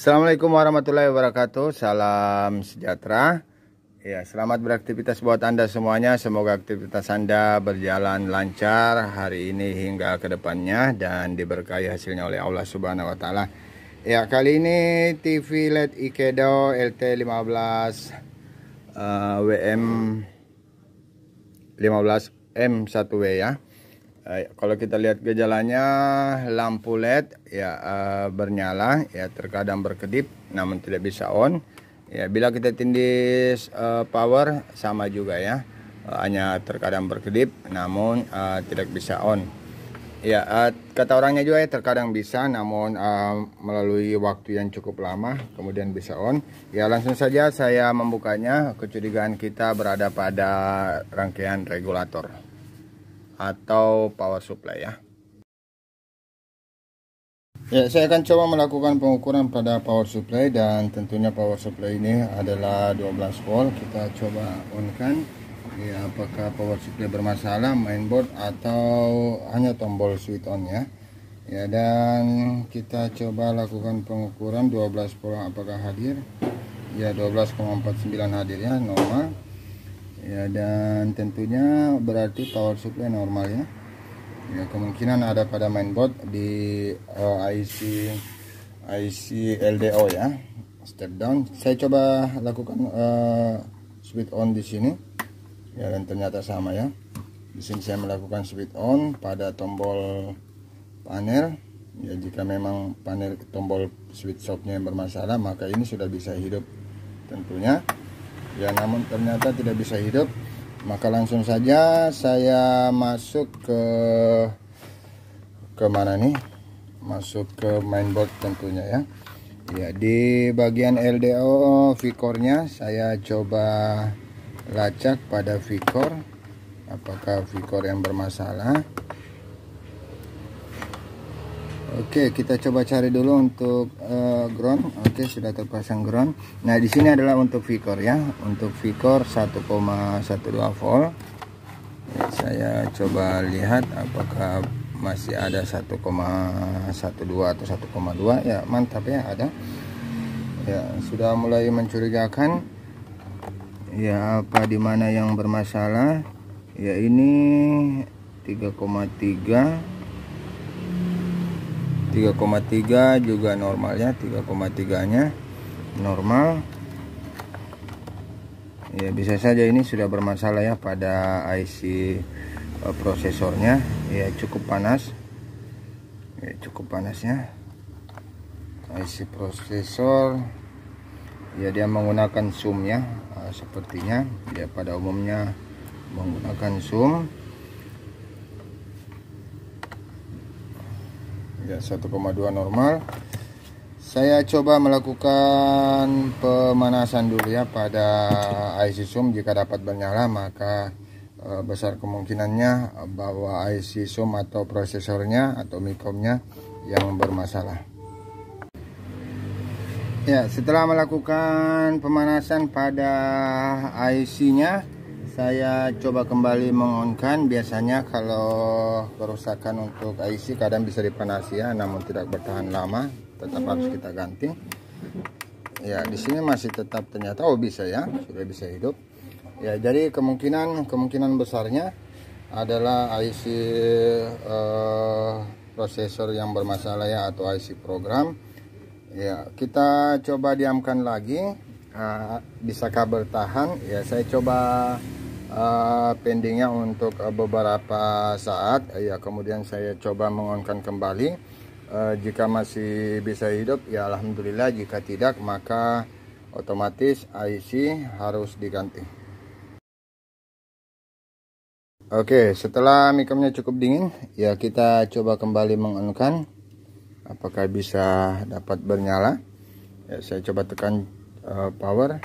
Assalamualaikum warahmatullahi wabarakatuh. Salam sejahtera. Ya, selamat beraktivitas buat Anda semuanya. Semoga aktivitas Anda berjalan lancar hari ini hingga ke depannya dan diberkahi hasilnya oleh Allah Subhanahu wa taala. Ya, kali ini TV LED Ikedo LT15 uh, WM 15 M1W ya. Eh, kalau kita lihat gejalanya lampu LED ya eh, bernyala ya terkadang berkedip namun tidak bisa on ya bila kita tindis eh, power sama juga ya eh, hanya terkadang berkedip namun uh, tidak bisa on ya uh, kata orangnya juga ya terkadang bisa namun uh, melalui waktu yang cukup lama kemudian bisa on ya langsung saja saya membukanya kecurigaan kita berada pada rangkaian regulator atau power supply ya. Ya, saya akan coba melakukan pengukuran pada power supply dan tentunya power supply ini adalah 12 volt. Kita coba on ya apakah power supply bermasalah, mainboard atau hanya tombol switch on ya. Ya dan kita coba lakukan pengukuran 12 volt apakah hadir? Ya 12,49 hadir ya normal ya dan tentunya berarti power supply normal ya ya kemungkinan ada pada mainboard di uh, eh, IC IC LDO ya step down saya coba lakukan uh, switch on di sini ya dan ternyata sama ya di sini saya melakukan switch on pada tombol panel ya jika memang panel tombol switch shopnya yang bermasalah maka ini sudah bisa hidup tentunya ya namun ternyata tidak bisa hidup maka langsung saja saya masuk ke mana nih masuk ke mainboard tentunya ya ya di bagian LDO vikornya saya coba lacak pada vikor apakah vikor yang bermasalah Oke, okay, kita coba cari dulu untuk uh, ground. Oke, okay, sudah terpasang ground. Nah, di sini adalah untuk Vicor ya, untuk Vicor 1,12 volt. Ya, saya coba lihat apakah masih ada 1,12 atau 1,2 ya, mantap ya ada. Ya, sudah mulai mencurigakan. Ya, apa di mana yang bermasalah? Ya ini 3,3 3,3 juga normal ya 3,3 nya normal ya bisa saja ini sudah bermasalah ya pada IC eh, prosesornya ya cukup panas ya cukup panasnya IC prosesor ya dia menggunakan zoom ya eh, sepertinya ya pada umumnya menggunakan zoom ya 1,2 normal saya coba melakukan pemanasan dulu ya pada IC sum jika dapat bernyala maka e, besar kemungkinannya bahwa IC sum atau prosesornya atau mikomnya yang bermasalah ya setelah melakukan pemanasan pada IC nya saya coba kembali mengonkan biasanya kalau kerusakan untuk IC kadang bisa dipanasi ya namun tidak bertahan lama tetap harus hmm. kita ganti ya di sini masih tetap ternyata oh bisa ya sudah bisa hidup ya jadi kemungkinan kemungkinan besarnya adalah IC eh, prosesor yang bermasalah ya atau IC program ya kita coba diamkan lagi uh, bisakah bertahan ya saya coba uh, pendingnya untuk uh, beberapa saat uh, ya kemudian saya coba mengonkan kembali uh, jika masih bisa hidup ya Alhamdulillah jika tidak maka otomatis IC harus diganti Oke setelah mikomnya cukup dingin ya kita coba kembali mengonkan apakah bisa dapat bernyala ya, saya coba tekan uh, power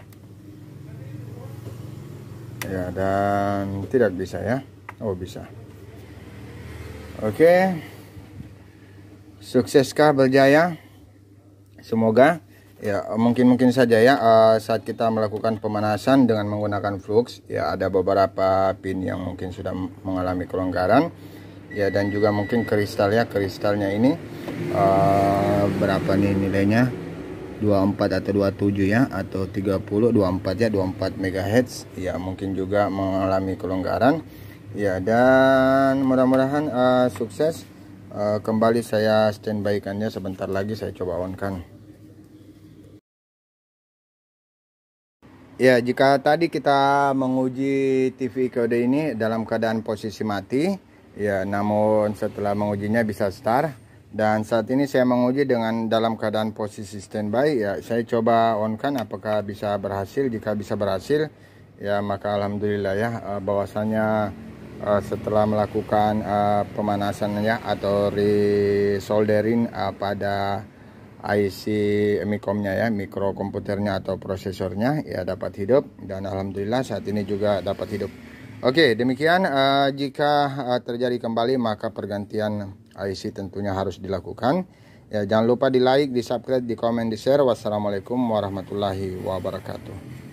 ya dan tidak bisa ya oh bisa oke sukseskah berjaya semoga ya mungkin mungkin saja ya eh, saat kita melakukan pemanasan dengan menggunakan flux ya ada beberapa pin yang mungkin sudah mengalami kelonggaran ya dan juga mungkin kristalnya kristalnya ini uh, berapa nih nilainya 24 atau 27 ya atau 30 24 ya 24 MHz ya mungkin juga mengalami kelonggaran ya dan mudah-mudahan uh, sukses uh, kembali saya standby kannya sebentar lagi saya coba on kan ya jika tadi kita menguji TV kode ini dalam keadaan posisi mati ya namun setelah mengujinya bisa start dan saat ini saya menguji dengan dalam keadaan posisi standby ya saya coba on kan apakah bisa berhasil jika bisa berhasil ya maka alhamdulillah ya eh, bahwasanya eh, setelah melakukan eh, pemanasan ya atau resoldering pada IC mikomnya ya mikrokomputernya atau prosesornya ya dapat hidup dan alhamdulillah saat ini juga dapat hidup oke demikian jika terjadi kembali maka pergantian IC tentunya harus dilakukan. Ya, jangan lupa di like, di subscribe, di komen, di share. Wassalamualaikum warahmatullahi wabarakatuh.